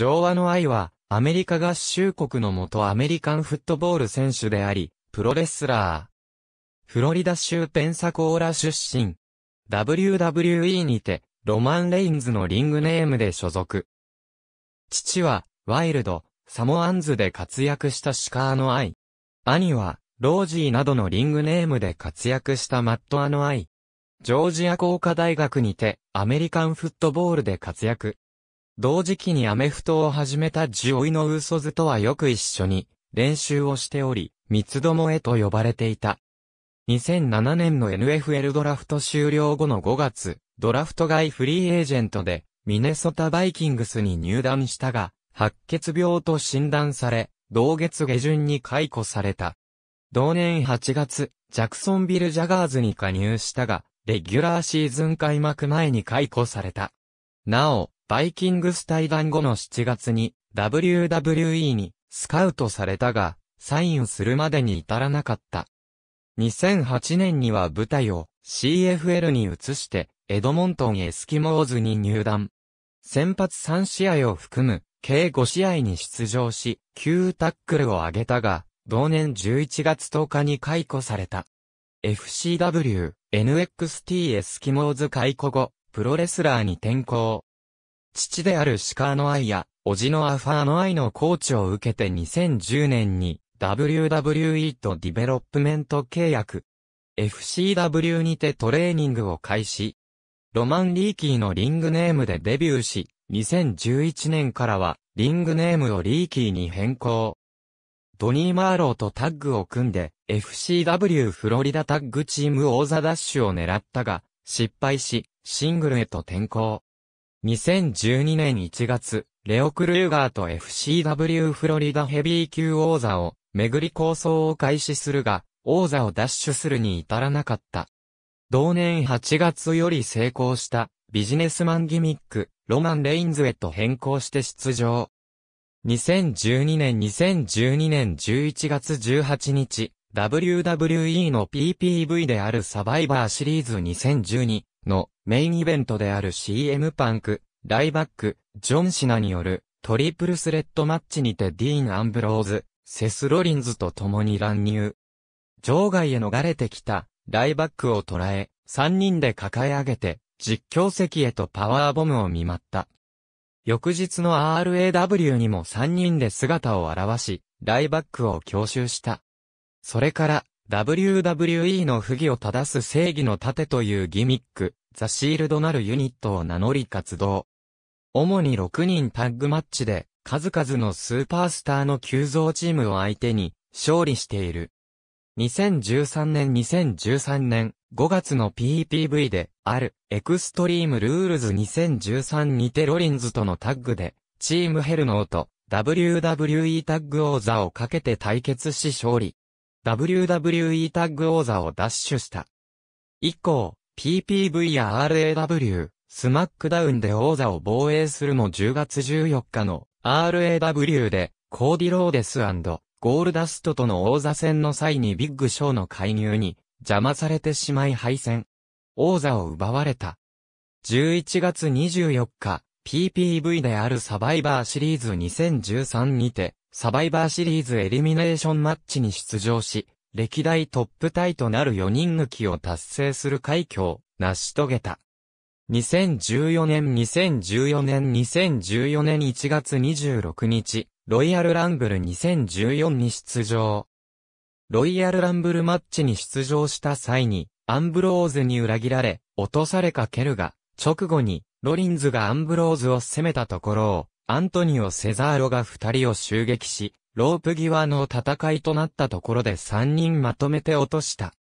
上和の愛は、アメリカ合衆国の元アメリカンフットボール選手であり、プロレスラー。フロリダ州ペンサコーラ出身。WWE にて、ロマン・レインズのリングネームで所属。父は、ワイルド、サモアンズで活躍したシカーの愛。兄は、ロージーなどのリングネームで活躍したマットアの愛。ジョージア工科大学にて、アメリカンフットボールで活躍。同時期にアメフトを始めたジオイのウーソズとはよく一緒に練習をしており、三つどもえと呼ばれていた。2007年の NFL ドラフト終了後の5月、ドラフト外フリーエージェントで、ミネソタバイキングスに入団したが、白血病と診断され、同月下旬に解雇された。同年8月、ジャクソンビル・ジャガーズに加入したが、レギュラーシーズン開幕前に解雇された。なお、バイキングス対談後の7月に WWE にスカウトされたが、サインするまでに至らなかった。2008年には舞台を CFL に移して、エドモントンエスキモーズに入団。先発3試合を含む、計5試合に出場し、9タックルを上げたが、同年11月10日に解雇された。FCW、NXT エスキモーズ解雇後、プロレスラーに転向。父であるシカーノアイや、叔父のアファーノアイのコーチを受けて2010年に WWE とディベロップメント契約。FCW にてトレーニングを開始。ロマン・リーキーのリングネームでデビューし、2011年からは、リングネームをリーキーに変更。ドニー・マーローとタッグを組んで、FCW フロリダタッグチーム王座ダッシュを狙ったが、失敗し、シングルへと転向。2012年1月、レオ・クルーガーと FCW フロリダヘビー級王座を巡り構想を開始するが、王座を奪取するに至らなかった。同年8月より成功したビジネスマンギミック、ロマン・レインズへと変更して出場。2012年2012年11月18日、WWE の PPV であるサバイバーシリーズ2012のメインイベントである CM パンク、ライバック、ジョン・シナによるトリプルスレッドマッチにてディーン・アンブローズ、セス・ロリンズと共に乱入。場外へ逃れてきたライバックを捉え、3人で抱え上げて実況席へとパワーボムを見舞った。翌日の RAW にも3人で姿を現し、ライバックを強襲した。それから、WWE の不義を正す正義の盾というギミック、ザ・シールドなるユニットを名乗り活動。主に6人タッグマッチで、数々のスーパースターの急増チームを相手に、勝利している。2013年2013年5月の PPV で、ある、エクストリームルールズ2013にてロリンズとのタッグで、チームヘルノーと WWE タッグ王座をかけて対決し勝利。WWE タッグ王座を奪取した。以降、PPV や RAW、スマックダウンで王座を防衛するも10月14日の RAW でコーディローデスゴールダストとの王座戦の際にビッグショーの介入に邪魔されてしまい敗戦。王座を奪われた。11月24日、PPV であるサバイバーシリーズ2013にて、サバイバーシリーズエリミネーションマッチに出場し、歴代トップタイとなる4人抜きを達成する快挙を成し遂げた。2014年2014年2014年1月26日、ロイヤルランブル2014に出場。ロイヤルランブルマッチに出場した際に、アンブローズに裏切られ、落とされかけるが、直後に、ロリンズがアンブローズを攻めたところを、アントニオ・セザーロが二人を襲撃し、ロープ際の戦いとなったところで三人まとめて落とした。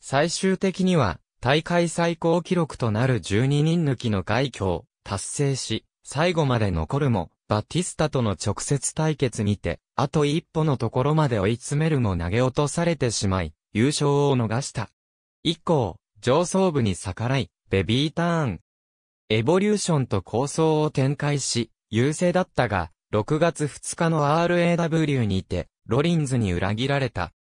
最終的には、大会最高記録となる12人抜きの外挙を達成し、最後まで残るも、バティスタとの直接対決にて、あと一歩のところまで追い詰めるも投げ落とされてしまい、優勝を逃した。以降、上層部に逆らい、ベビーターン。エボリューションと構想を展開し、優勢だったが、6月2日の RAW にて、ロリンズに裏切られた。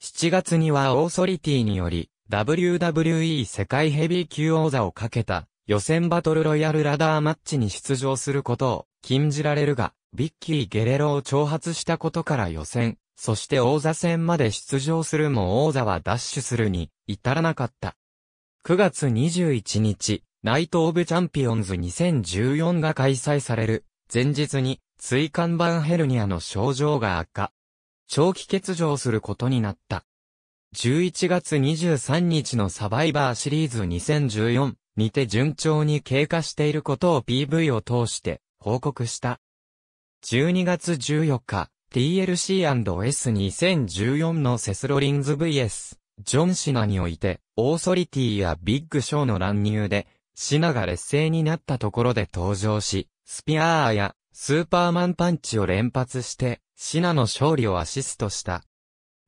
7月にはオーソリティにより、WWE 世界ヘビー級王座をかけた、予選バトルロイヤルラダーマッチに出場することを禁じられるが、ビッキー・ゲレロを挑発したことから予選、そして王座戦まで出場するも王座はダッシュするに至らなかった。9月21日、ナイト・オブ・チャンピオンズ2014が開催される前日に椎間板ヘルニアの症状が悪化。長期欠場することになった。11月23日のサバイバーシリーズ2014にて順調に経過していることを PV を通して報告した。12月14日、TLC&S2014 のセスロリンズ VS、ジョンシナにおいて、オーソリティやビッグショーの乱入で、シナが劣勢になったところで登場し、スピアーやスーパーマンパンチを連発して、シナの勝利をアシストした。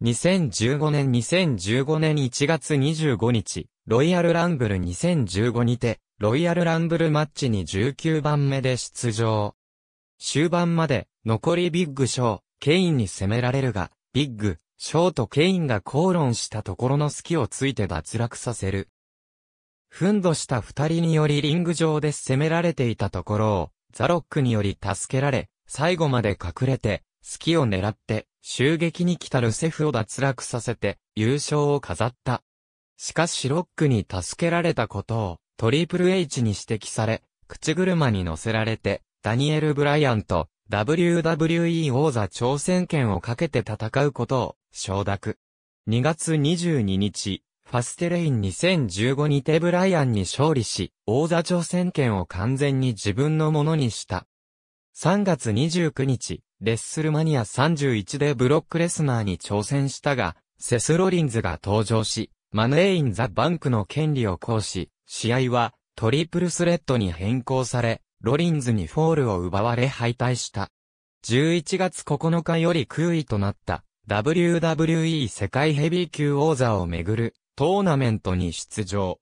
2015年2015年1月25日、ロイヤルランブル2015にて、ロイヤルランブルマッチに19番目で出場。終盤まで、残りビッグショー、ケインに攻められるが、ビッグ、ショーとケインが口論したところの隙をついて脱落させる。奮闘した二人によりリング上で攻められていたところを、ザロックにより助けられ、最後まで隠れて、隙を狙って、襲撃に来たルセフを脱落させて、優勝を飾った。しかしロックに助けられたことを、トリプル H に指摘され、口車に乗せられて、ダニエル・ブライアンと、WWE 王座挑戦権をかけて戦うことを、承諾。2月22日、ファステレイン2015にてブライアンに勝利し、王座挑戦権を完全に自分のものにした。3月29日、レッスルマニア31でブロックレスナーに挑戦したが、セスロリンズが登場し、マネーインザバンクの権利を行使、試合はトリプルスレッドに変更され、ロリンズにフォールを奪われ敗退した。11月9日より空位となった WWE 世界ヘビー級王座をめぐるトーナメントに出場。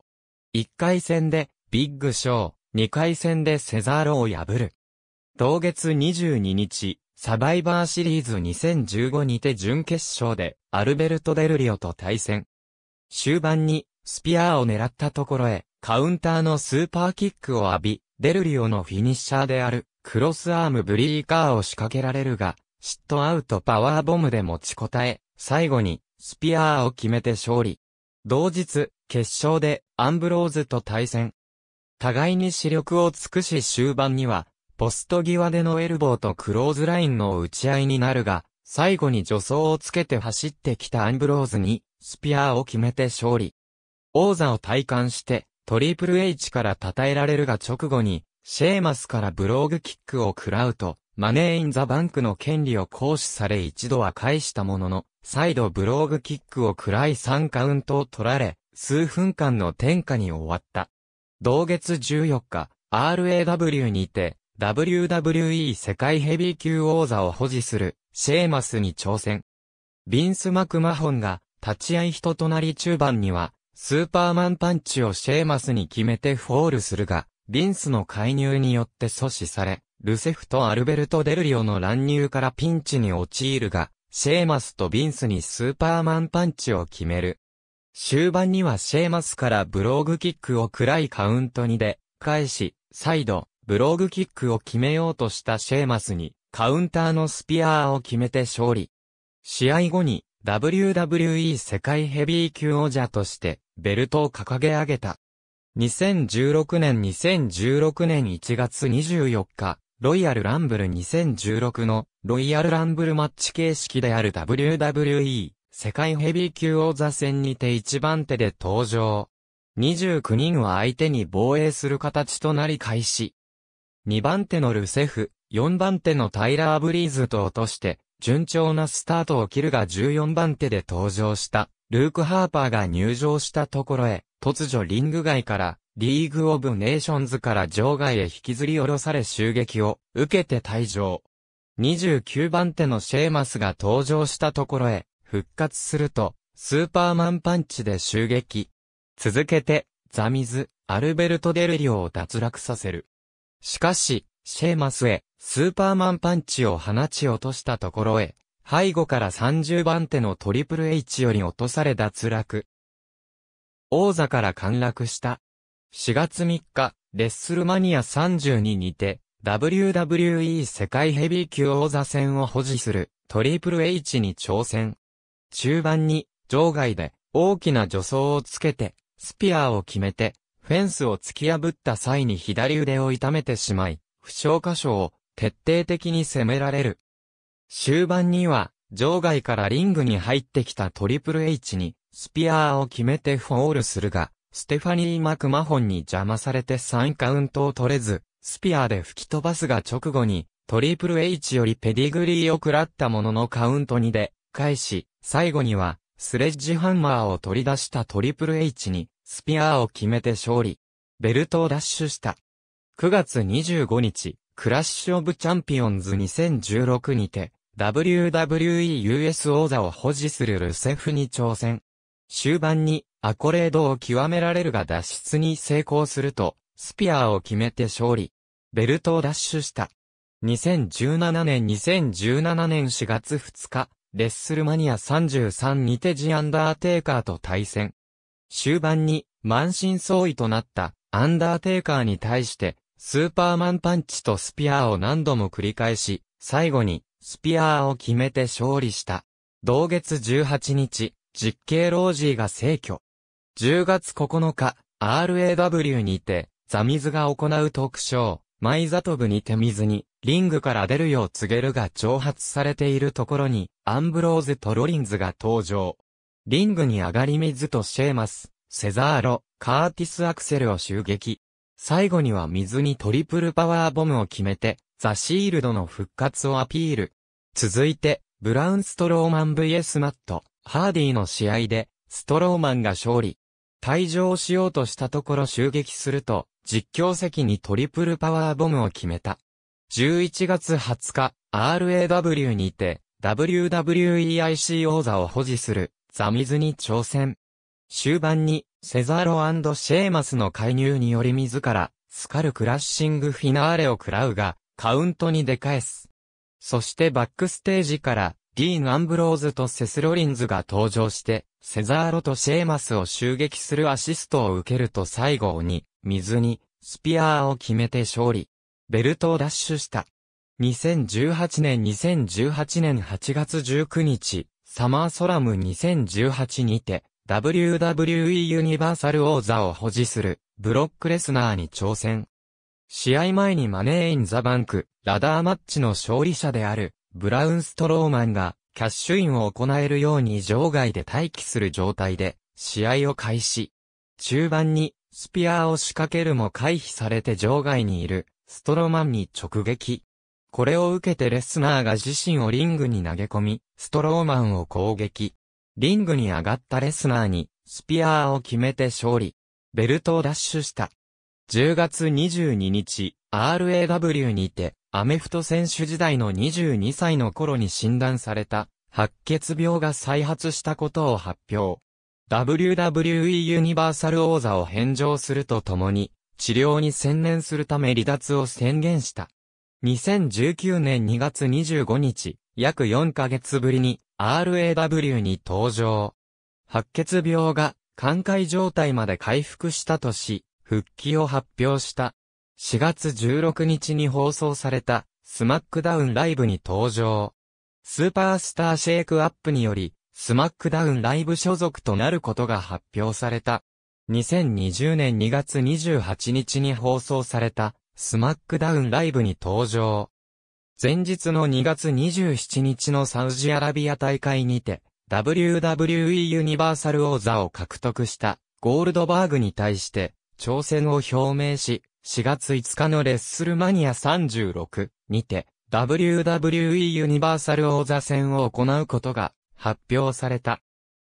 1回戦でビッグショー、2回戦でセザーロを破る。同月22日、サバイバーシリーズ2015にて準決勝でアルベルト・デルリオと対戦。終盤にスピアーを狙ったところへカウンターのスーパーキックを浴び、デルリオのフィニッシャーであるクロスアームブリーカーを仕掛けられるが、シットアウトパワーボムで持ちこたえ、最後にスピアーを決めて勝利。同日、決勝でアンブローズと対戦。互いに視力を尽くし終盤には、ポスト際でのエルボーとクローズラインの打ち合いになるが、最後に助走をつけて走ってきたアンブローズに、スピアーを決めて勝利。王座を体感して、トリプル H から称えられるが直後に、シェーマスからブローグキックを食らうと、マネーインザバンクの権利を行使され一度は返したものの、再度ブローグキックを暗らい3カウントを取られ、数分間の転下に終わった。同月14日、RAW にて、WWE 世界ヘビー級王座を保持する、シェーマスに挑戦。ビンス・マクマホンが、立ち合い人となり中盤には、スーパーマンパンチをシェーマスに決めてフォールするが、ビンスの介入によって阻止され、ルセフとアルベルト・デルリオの乱入からピンチに陥るが、シェーマスとビンスにスーパーマンパンチを決める。終盤にはシェーマスからブローグキックを暗いカウント2で、返し、再度、ブローグキックを決めようとしたシェーマスに、カウンターのスピアーを決めて勝利。試合後に、WWE 世界ヘビー級王者として、ベルトを掲げ上げた。2016年2016年1月24日、ロイヤルランブル2016のロイヤルランブルマッチ形式である WWE 世界ヘビー級王座戦にて1番手で登場。29人は相手に防衛する形となり開始。2番手のルセフ、4番手のタイラー・ブリーズと落として、順調なスタートを切るが14番手で登場した、ルーク・ハーパーが入場したところへ、突如リング外から、リーグオブネーションズから場外へ引きずり下ろされ襲撃を受けて退場。29番手のシェーマスが登場したところへ復活するとスーパーマンパンチで襲撃。続けてザミズ、アルベルト・デルリオを脱落させる。しかし、シェーマスへスーパーマンパンチを放ち落としたところへ背後から30番手のトリプル H より落とされ脱落。王座から陥落した4月3日、レッスルマニア30ににて、WWE 世界ヘビー級王座戦を保持するトリプル H に挑戦。中盤に場外で大きな助走をつけてスピアーを決めてフェンスを突き破った際に左腕を痛めてしまい、負傷箇所を徹底的に攻められる。終盤には場外からリングに入ってきたトリプル H にスピアーを決めてフォールするが、ステファニー・マクマホンに邪魔されて3カウントを取れず、スピアーで吹き飛ばすが直後に、トリプル H よりペディグリーを食らったもののカウント2で、返し、最後には、スレッジハンマーを取り出したトリプル H に、スピアーを決めて勝利。ベルトを奪取した。9月25日、クラッシュ・オブ・チャンピオンズ2016にて、WWE US 王座を保持するルセフに挑戦。終盤に、アコレードを極められるが脱出に成功すると、スピアーを決めて勝利。ベルトを奪取した。2017年2017年4月2日、レッスルマニア33にてジ・アンダーテイカーと対戦。終盤に満身創痍となったアンダーテイカーに対してスーパーマンパンチとスピアーを何度も繰り返し、最後にスピアーを決めて勝利した。同月18日、実刑ロージーが逝去。10月9日、RAW にて、ザミズが行う特賞、マイザトブにて水に、リングから出るよう告げるが挑発されているところに、アンブローズとロリンズが登場。リングに上がり水とシェーマス、セザーロ、カーティス・アクセルを襲撃。最後には水にトリプルパワーボムを決めて、ザ・シールドの復活をアピール。続いて、ブラウン・ストローマン VS マット、ハーディの試合で、ストローマンが勝利。退場しようとしたところ襲撃すると、実況席にトリプルパワーボムを決めた。11月20日、RAW にて、WWEIC 王座を保持する、ザミズに挑戦。終盤に、セザーロシェーマスの介入により自ら、スカルクラッシングフィナーレを食らうが、カウントに出返す。そしてバックステージから、ディーン・アンブローズとセス・ロリンズが登場して、セザーロとシェーマスを襲撃するアシストを受けると最後に、水に、スピアーを決めて勝利。ベルトを奪取した。2018年2018年8月19日、サマーソラム2018にて、WWE ユニバーサル王座を保持する、ブロックレスナーに挑戦。試合前にマネーインザバンク、ラダーマッチの勝利者である、ブラウンストローマンがキャッシュインを行えるように場外で待機する状態で試合を開始。中盤にスピアーを仕掛けるも回避されて場外にいるストローマンに直撃。これを受けてレスナーが自身をリングに投げ込み、ストローマンを攻撃。リングに上がったレスナーにスピアーを決めて勝利。ベルトを奪取した。10月22日、RAW にて、アメフト選手時代の22歳の頃に診断された、白血病が再発したことを発表。WWE ユニバーサル王座を返上するとともに、治療に専念するため離脱を宣言した。2019年2月25日、約4ヶ月ぶりに RAW に登場。白血病が寛解状態まで回復したとし、復帰を発表した。4月16日に放送された、スマックダウンライブに登場。スーパースターシェイクアップにより、スマックダウンライブ所属となることが発表された。2020年2月28日に放送された、スマックダウンライブに登場。前日の2月27日のサウジアラビア大会にて、WWE ユニバーサル王座を獲得したゴールドバーグに対して挑戦を表明し、4月5日のレッスルマニア36にて、WWE ユニバーサル王座戦を行うことが発表された。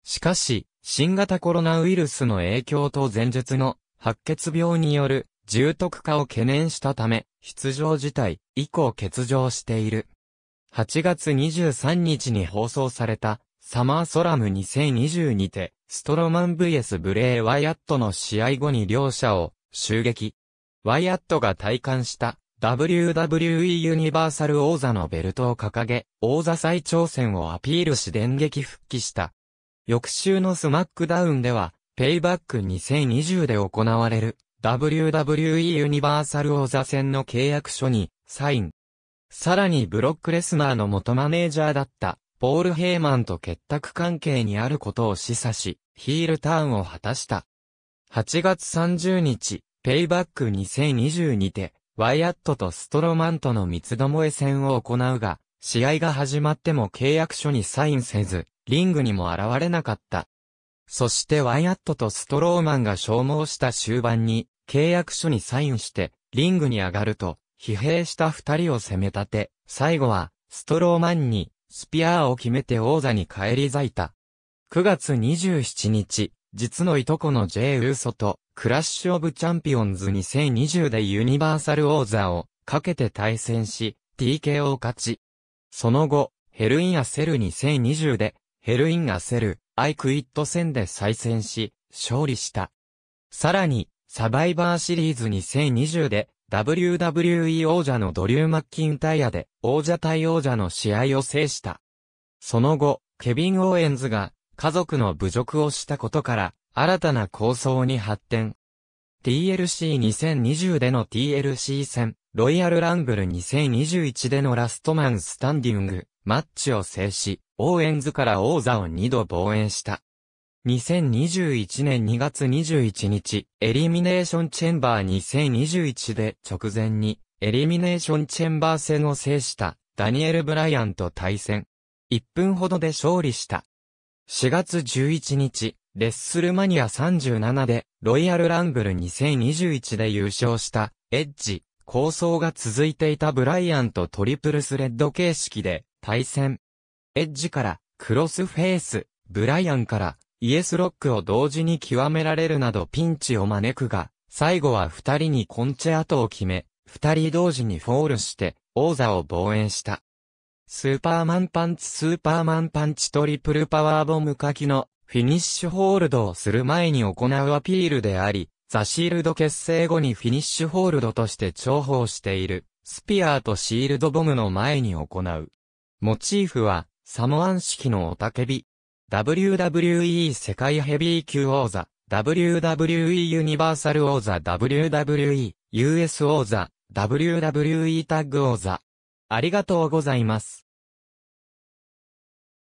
しかし、新型コロナウイルスの影響と前述の白血病による重篤化を懸念したため、出場自体以降欠場している。8月23日に放送されたサマーソラム2020にて、ストロマン vs ブレイ・ワイアットの試合後に両者を襲撃。ワイアットが体感した WWE ユニバーサル王座のベルトを掲げ、王座再挑戦をアピールし電撃復帰した。翌週のスマックダウンでは、ペイバック2020で行われる WWE ユニバーサル王座戦の契約書にサイン。さらにブロックレスナーの元マネージャーだったポール・ヘイマンと結託関係にあることを示唆し、ヒールターンを果たした。8月30日、ペイバック2020にて、ワイアットとストロマンとの三つどもえ戦を行うが、試合が始まっても契約書にサインせず、リングにも現れなかった。そしてワイアットとストローマンが消耗した終盤に、契約書にサインして、リングに上がると、疲弊した二人を攻め立て、最後は、ストローマンに、スピアーを決めて王座に返り咲いた。9月27日、実のいとこの J. ウーソと、クラッシュ・オブ・チャンピオンズ2020でユニバーサル王座をかけて対戦し、TKO 勝ち。その後、ヘルイン・アセル2020で、ヘルイン・アセル、アイクイット戦で再戦し、勝利した。さらに、サバイバーシリーズ2020で、WWE 王者のドリュー・マッキンタイヤで、王者対王者の試合を制した。その後、ケビン・オーエンズが、家族の侮辱をしたことから、新たな構想に発展。TLC2020 での TLC 戦、ロイヤルランブル2021でのラストマンスタンディング、マッチを制し、オーエンズから王座を2度防衛した。2021年2月21日、エリミネーションチェンバー2021で直前に、エリミネーションチェンバー戦を制した、ダニエル・ブライアンと対戦。1分ほどで勝利した。4月11日、レッスルマニア37で、ロイヤルランブル2021で優勝した、エッジ、構想が続いていたブライアンとトリプルスレッド形式で、対戦。エッジから、クロスフェイス、ブライアンから、イエスロックを同時に極められるなどピンチを招くが、最後は二人にコンチェアトを決め、二人同時にフォールして、王座を防衛した。スーパーマンパンチスーパーマンパンチトリプルパワーボム書きのフィニッシュホールドをする前に行うアピールであり、ザシールド結成後にフィニッシュホールドとして重宝している、スピアーとシールドボムの前に行う。モチーフは、サモアン式のおたけび。WWE 世界ヘビー級王座、WWE ユニバーサル王座、WWE US 王座、WWE タッグ王座、ありがとうございます。